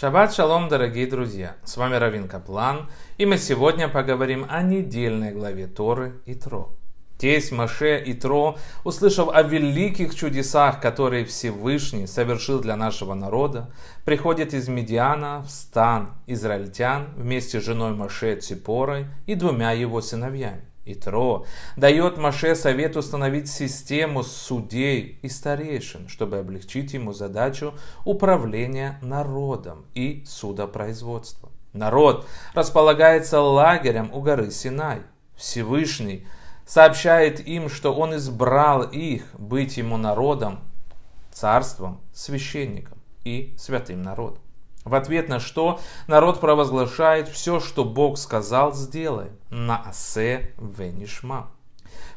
Шаббат шалом, дорогие друзья! С вами Равин Каплан, и мы сегодня поговорим о недельной главе Торы и Тро. Тесть Маше и Тро, услышав о великих чудесах, которые Всевышний совершил для нашего народа, приходит из Медиана в стан израильтян вместе с женой Маше Ципорой и двумя его сыновьями. Итро дает Маше совет установить систему судей и старейшин, чтобы облегчить ему задачу управления народом и судопроизводством. Народ располагается лагерем у горы Синай. Всевышний сообщает им, что он избрал их быть ему народом, царством, священником и святым народом. В ответ на что народ провозглашает все, что Бог сказал, сделай. На асе венишма.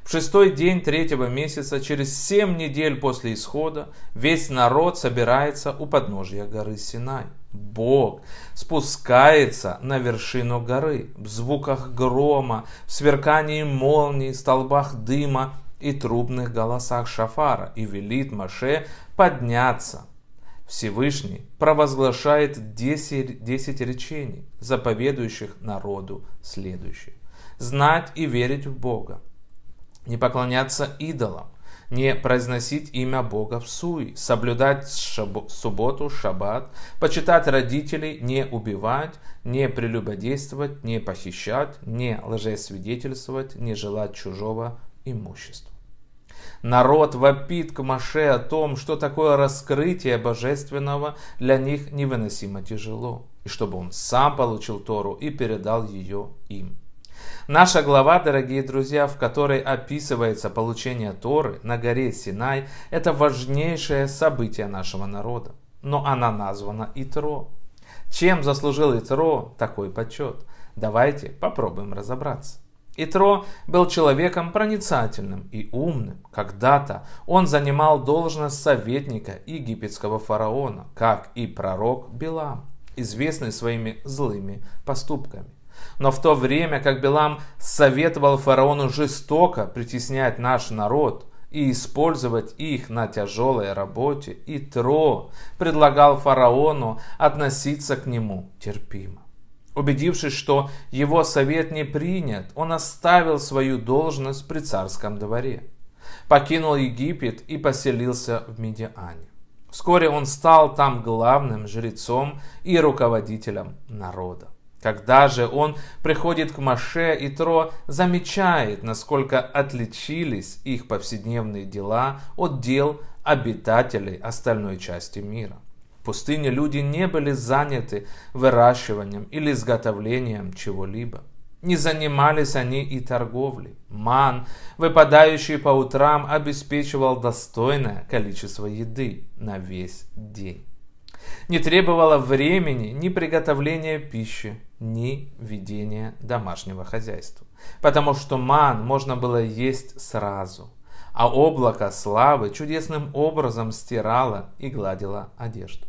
В шестой день третьего месяца, через семь недель после исхода, весь народ собирается у подножия горы Синай. Бог спускается на вершину горы в звуках грома, в сверкании молний, столбах дыма и трубных голосах шафара и велит Маше подняться Всевышний провозглашает 10, 10 речений, заповедующих народу следующее. Знать и верить в Бога, не поклоняться идолам, не произносить имя Бога в суе, соблюдать шаб... субботу, шаббат, почитать родителей, не убивать, не прелюбодействовать, не похищать, не лжесвидетельствовать, не желать чужого имущества. Народ вопит к Маше о том, что такое раскрытие божественного для них невыносимо тяжело, и чтобы он сам получил Тору и передал ее им. Наша глава, дорогие друзья, в которой описывается получение Торы на горе Синай, это важнейшее событие нашего народа. Но она названа Итро. Чем заслужил Итро такой почет? Давайте попробуем разобраться. Итро был человеком проницательным и умным. Когда-то он занимал должность советника египетского фараона, как и пророк Билам, известный своими злыми поступками. Но в то время, как Билам советовал фараону жестоко притеснять наш народ и использовать их на тяжелой работе, Итро предлагал фараону относиться к нему терпимо. Убедившись, что его совет не принят, он оставил свою должность при царском дворе, покинул Египет и поселился в Медиане. Вскоре он стал там главным жрецом и руководителем народа. Когда же он приходит к Маше, и Тро замечает, насколько отличились их повседневные дела от дел обитателей остальной части мира – в пустыне люди не были заняты выращиванием или изготовлением чего-либо. Не занимались они и торговлей. Ман, выпадающий по утрам, обеспечивал достойное количество еды на весь день. Не требовало времени ни приготовления пищи, ни ведения домашнего хозяйства. Потому что ман можно было есть сразу – а облако славы чудесным образом стирало и гладило одежду.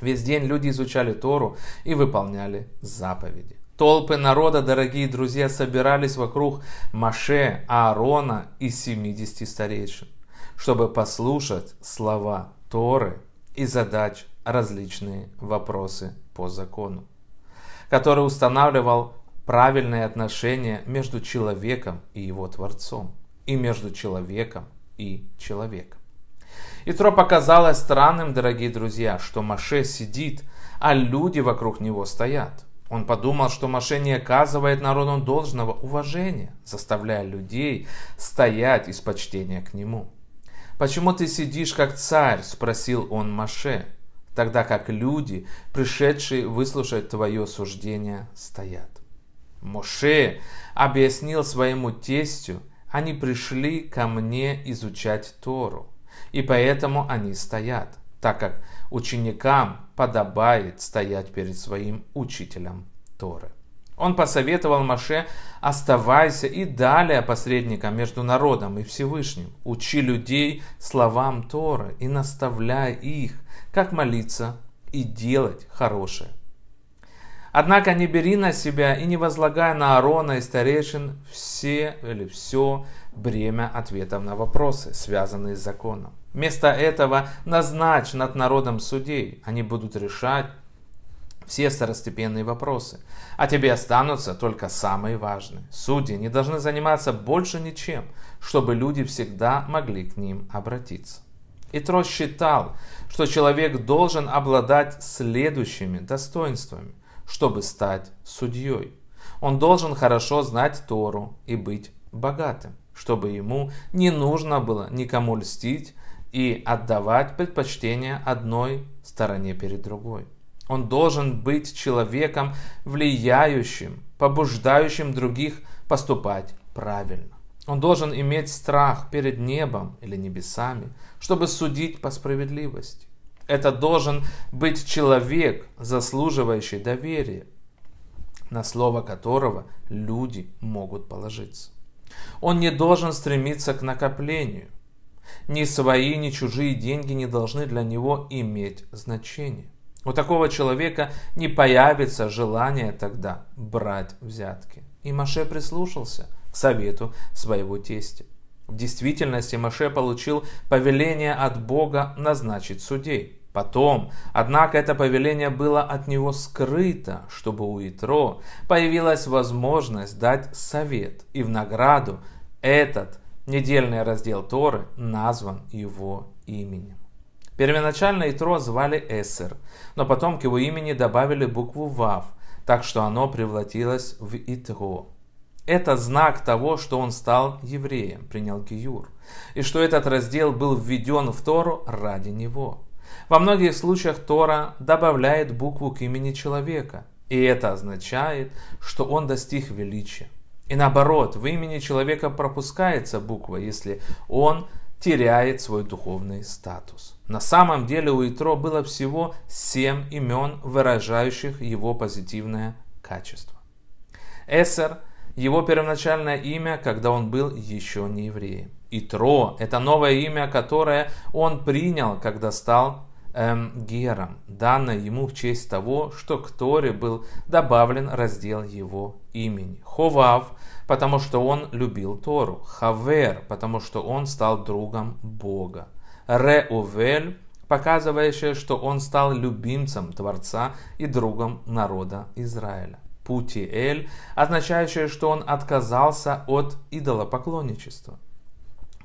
Весь день люди изучали Тору и выполняли заповеди. Толпы народа, дорогие друзья, собирались вокруг Маше, Аарона и 70 старейшин, чтобы послушать слова Торы и задать различные вопросы по закону, который устанавливал правильные отношения между человеком и его Творцом и между человеком и человеком. Итро показалось странным, дорогие друзья, что Маше сидит, а люди вокруг него стоят. Он подумал, что Маше не оказывает народу должного уважения, заставляя людей стоять из почтения к нему. «Почему ты сидишь как царь?» – спросил он Маше, тогда как люди, пришедшие выслушать твое суждение, стоят. Моше объяснил своему тестю – они пришли ко мне изучать Тору, и поэтому они стоят, так как ученикам подобает стоять перед своим учителем Торы. Он посоветовал Маше, оставайся и далее посредником между народом и Всевышним. Учи людей словам Торы и наставляй их, как молиться и делать хорошее. Однако не бери на себя и не возлагай на Аарона и старейшин все или все бремя ответов на вопросы, связанные с законом. Вместо этого назначь над народом судей. Они будут решать все второстепенные вопросы. А тебе останутся только самые важные. Судьи не должны заниматься больше ничем, чтобы люди всегда могли к ним обратиться. Итро считал, что человек должен обладать следующими достоинствами – чтобы стать судьей. Он должен хорошо знать Тору и быть богатым, чтобы ему не нужно было никому льстить и отдавать предпочтение одной стороне перед другой. Он должен быть человеком влияющим, побуждающим других поступать правильно. Он должен иметь страх перед небом или небесами, чтобы судить по справедливости. Это должен быть человек, заслуживающий доверия, на слово которого люди могут положиться. Он не должен стремиться к накоплению. Ни свои, ни чужие деньги не должны для него иметь значения. У такого человека не появится желание тогда брать взятки. И Маше прислушался к совету своего тестя. В действительности Маше получил повеление от Бога назначить судей. Потом, однако, это повеление было от него скрыто, чтобы у Итро появилась возможность дать совет, и в награду этот недельный раздел Торы назван его именем. Первоначально Итро звали Эсер, но потом к его имени добавили букву Вав, так что оно превратилось в Итро. Это знак того, что он стал евреем, принял Гиюр, и что этот раздел был введен в Тору ради него. Во многих случаях Тора добавляет букву к имени человека, и это означает, что он достиг величия. И наоборот, в имени человека пропускается буква, если он теряет свой духовный статус. На самом деле у Итро было всего семь имен, выражающих его позитивное качество. Эсер – его первоначальное имя, когда он был еще не евреем. Итро – это новое имя, которое он принял, когда стал эм, Гером, данное ему в честь того, что к Торе был добавлен раздел его имени. Ховав, потому что он любил Тору. Хавер, потому что он стал другом Бога. Реувель, показывающее, что он стал любимцем Творца и другом народа Израиля. Путиэль, означающее, что он отказался от идолопоклонничества.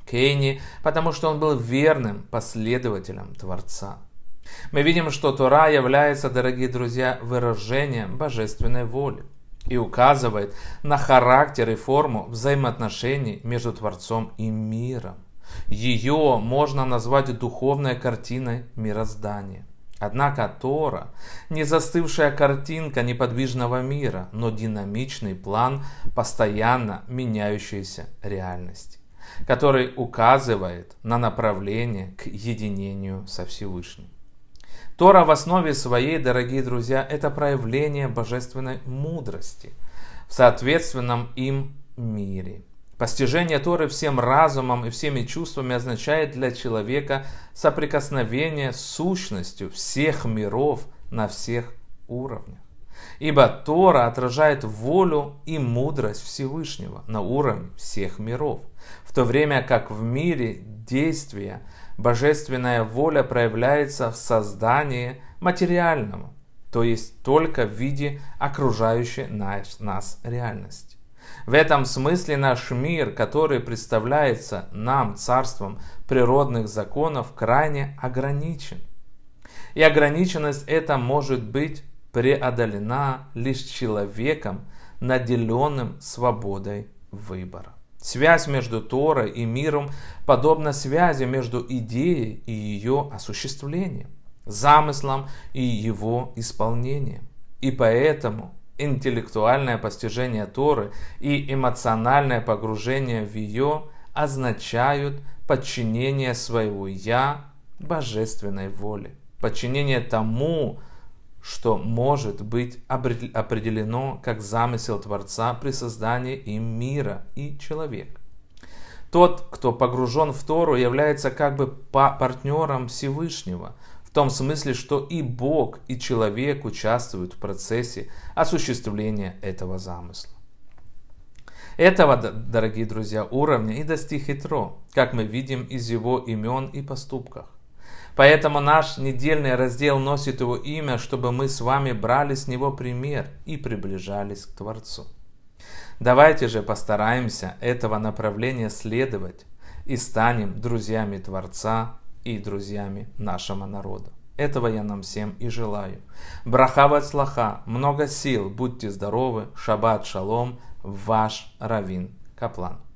Кейни, потому что он был верным последователем Творца. Мы видим, что Тора является, дорогие друзья, выражением божественной воли и указывает на характер и форму взаимоотношений между Творцом и миром. Ее можно назвать духовной картиной мироздания. Однако Тора – не застывшая картинка неподвижного мира, но динамичный план постоянно меняющейся реальности, который указывает на направление к единению со Всевышним. Тора в основе своей, дорогие друзья, это проявление божественной мудрости в соответственном им мире – Постижение Торы всем разумом и всеми чувствами означает для человека соприкосновение с сущностью всех миров на всех уровнях. Ибо Тора отражает волю и мудрость Всевышнего на уровне всех миров, в то время как в мире действия божественная воля проявляется в создании материального, то есть только в виде окружающей нас реальности. В этом смысле наш мир, который представляется нам царством природных законов, крайне ограничен. И ограниченность эта может быть преодолена лишь человеком, наделенным свободой выбора. Связь между Торой и миром подобна связи между идеей и ее осуществлением, замыслом и его исполнением. И поэтому интеллектуальное постижение Торы и эмоциональное погружение в ее означают подчинение своего «я» божественной воле, подчинение тому, что может быть определено как замысел Творца при создании им мира и человека. Тот, кто погружен в Тору, является как бы партнером Всевышнего – в том смысле, что и Бог, и человек участвуют в процессе осуществления этого замысла. Этого, дорогие друзья, уровня и достиг Хитро, как мы видим из его имен и поступках. Поэтому наш недельный раздел носит его имя, чтобы мы с вами брали с него пример и приближались к Творцу. Давайте же постараемся этого направления следовать и станем друзьями Творца и друзьями нашего народа. Этого я нам всем и желаю. Брахават слаха, много сил, будьте здоровы, шаббат шалом, ваш Равин Каплан.